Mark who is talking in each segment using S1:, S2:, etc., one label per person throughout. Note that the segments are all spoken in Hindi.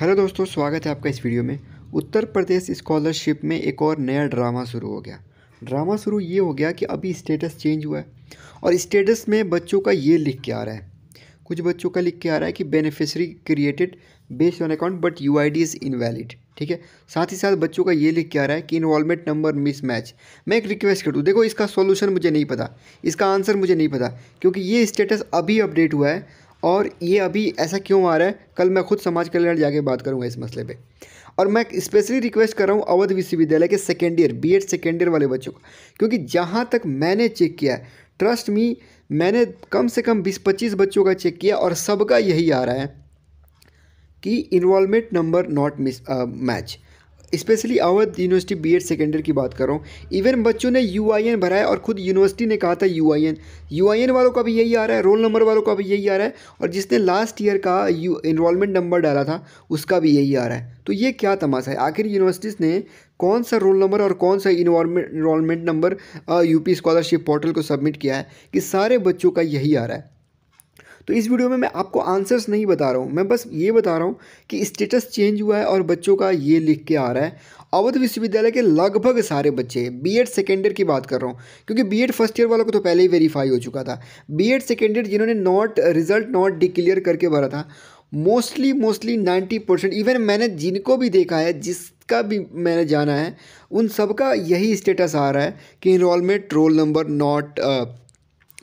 S1: हेलो दोस्तों स्वागत है आपका इस वीडियो में उत्तर प्रदेश स्कॉलरशिप में एक और नया ड्रामा शुरू हो गया ड्रामा शुरू ये हो गया कि अभी स्टेटस चेंज हुआ है और स्टेटस में बच्चों का ये लिख के आ रहा है कुछ बच्चों का लिख के आ रहा है कि beneficiary created based on account but U I D is invalid ठीक है साथ ही साथ बच्चों का ये लिख के आ रहा है कि इन्वॉलमेंट नंबर मिस मैच मैं एक रिक्वेस्ट करूँ देखो इसका सॉल्यूशन मुझे नहीं पता इसका आंसर मुझे नहीं पता क्योंकि ये स्टेटस अभी अपडेट हुआ है और ये अभी ऐसा क्यों आ रहा है कल मैं खुद समाज कल्याण जाके बात करूँगा इस मसले पर और मैं स्पेशली रिक्वेस्ट कर रहा हूँ अवध विश्वविद्यालय के second year B Ed second year वाले बच्चों को क्योंकि जहाँ तक मैंने चेक किया है ट्रस्ट मी मैंने कम से कम बीस पच्चीस बच्चों का चेक किया और सबका यही आ रहा है कि enrolment number not mismatch specially Awadh university B Ed year की बात कर रहा हूँ इवन बच्चों ने यू आई एन भराया और खुद यूनिवर्सिटी ने कहा था U I N U I N वालों का भी यही आ रहा है रोल नंबर वालों का भी यही आ रहा है और जिसने लास्ट ईयर का यू इनरोलमेंट नंबर डाला था उसका भी यही आ रहा है तो ये क्या तमाशा है आखिर यूनिवर्सिटीज़ ने कौन सा रोल नंबर और कौन सा enrolment number U P scholarship portal को सबमिट किया है कि सारे बच्चों का यही आ रहा है तो इस वीडियो में मैं आपको आंसर्स नहीं बता रहा हूँ मैं बस ये बता रहा हूँ कि स्टेटस चेंज हुआ है और बच्चों का ये लिख के आ रहा है अवध विश्वविद्यालय के लगभग सारे बच्चे बी एड सेकेंड ईयर की बात कर रहा हूँ क्योंकि बी एड फर्स्ट ईयर वालों को तो पहले ही वेरीफाई हो चुका था बी एड सेकेंड ईयर जिन्होंने नॉट रिजल्ट नॉट डिक्लेयर करके भरा था mostly mostly ninety percent even मैंने जिनको भी देखा है जिसका भी मैंने जाना है उन सबका यही स्टेटस आ रहा है कि enrolment roll number not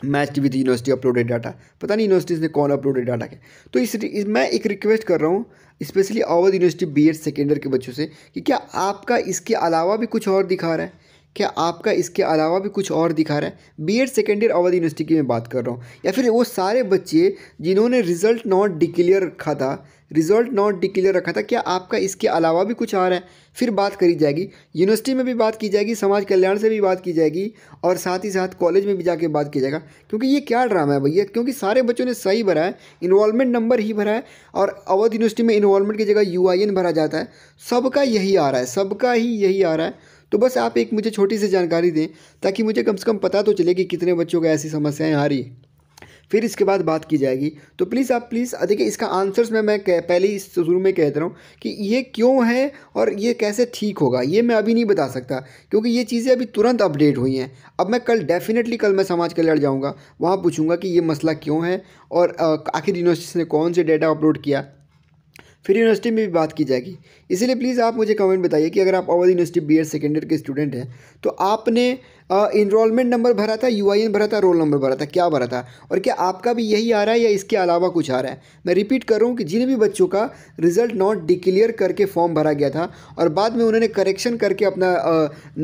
S1: match with university uploaded data पता नहीं यूनिवर्सिटीज़ ने कौन अपलोडेड डाटा है तो इस, इस मैं एक रिक्वेस्ट कर रहा हूँ specially Awadh university B Ed के बच्चों से कि क्या आपका इसके अलावा भी कुछ और दिखा रहा है क्या आपका इसके अलावा भी कुछ और दिखा रहा है B Ed second year Awadh university की मैं बात कर रहा हूँ या फिर वो सारे बच्चे जिन्होंने रिजल्ट नॉट डिक्लेयर रखा था रिजल्ट नॉट डिक्लेयर रखा था क्या आपका इसके अलावा भी कुछ आ रहा है फिर बात करी जाएगी यूनिवर्सिटी में भी बात की जाएगी समाज कल्याण से भी बात की जाएगी और साथ ही साथ कॉलेज में भी जाके बात की जाएगा क्योंकि ये क्या ड्रामा है भैया क्योंकि सारे बच्चों ने सही भरा है इन्वॉलमेंट नंबर ही भरा है और अवध यूनिवर्सिटी में इन्वॉलमेंट की जगह यू भरा जाता है सबका यही आ रहा है सबका ही यही आ रहा है तो बस आप एक मुझे छोटी सी जानकारी दें ताकि मुझे कम से कम पता तो चले कि कितने बच्चों को ऐसी समस्याएँ आ रही फिर इसके बाद बात की जाएगी तो प्लीज़ आप प्लीज़ देखिए इसका आंसर्स मैं मैं पहले ही शुरू में कह रहा हूँ कि ये क्यों है और ये कैसे ठीक होगा ये मैं अभी नहीं बता सकता क्योंकि ये चीज़ें अभी तुरंत अपडेट हुई हैं अब मैं कल डेफिनेटली कल मैं समाज कल्याण जाऊँगा वहाँ पूछूंगा कि ये मसला क्यों है और आखिर यूनिवर्सिटी ने कौन से डेटा अपलोड किया फिर यूनिवर्सिटी में भी बात की जाएगी इसीलिए प्लीज़ आप मुझे कमेंट बताइए कि अगर आप Awadh university B Ed second year के स्टूडेंट हैं तो आपने इनरोलमेंट नंबर भरा था यू आई एन भरा था रोल नंबर भरा था क्या भरा था और क्या आपका भी यही आ रहा है या इसके अलावा कुछ आ रहा है मैं रिपीट कर रहा हूँ कि जिन भी बच्चों का रिजल्ट नॉट डिक्लेयर करके फॉर्म भरा गया था और बाद में उन्होंने करेक्शन करके अपना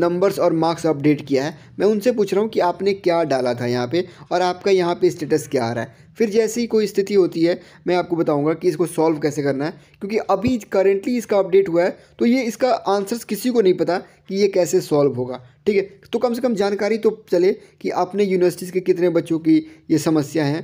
S1: नंबर्स और मार्क्स अपडेट किया है मैं उनसे पूछ रहा हूँ कि आपने क्या डाला था यहाँ पर और आपका यहाँ पर स्टेटस क्या आ रहा है फिर जैसी ही कोई स्थिति होती है मैं आपको बताऊंगा कि इसको सॉल्व कैसे करना है क्योंकि अभी करेंटली इसका अपडेट हुआ है तो ये इसका आंसर्स किसी को नहीं पता कि ये कैसे सॉल्व होगा ठीक है तो कम से कम जानकारी तो चले कि आपने यूनिवर्सिटीज़ के कितने बच्चों की ये समस्या है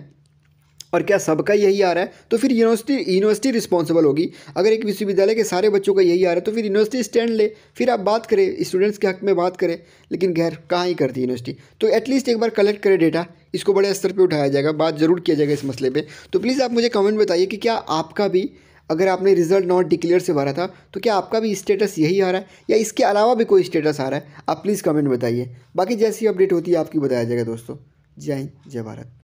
S1: और क्या सबका यही आ रहा है तो फिर यूनिवर्सिटी यूनिवर्सिटी रिस्पॉन्सिबल होगी अगर एक विश्वविद्यालय के सारे बच्चों का यही आ रहा है तो फिर यूनिवर्सिटी स्टैंड ले फिर आप बात करें स्टूडेंट्स के हक में बात करें लेकिन गैर कहाँ ही करती यूनिवर्सिटी तो एटलीस्ट एक बार कलेक्ट करें डेटा इसको बड़े स्तर पे उठाया जाएगा बात ज़रूर किया जाएगा इस मसले पे तो प्लीज़ आप मुझे कमेंट बताइए कि क्या आपका भी अगर आपने रिजल्ट नॉट डिक्लेयर से भरा था तो क्या आपका भी स्टेटस यही आ रहा है या इसके अलावा भी कोई स्टेटस आ रहा है आप प्लीज़ कमेंट बताइए बाकी जैसी अपडेट होती है आपकी बताया जाएगा दोस्तों जय हिंद जय भारत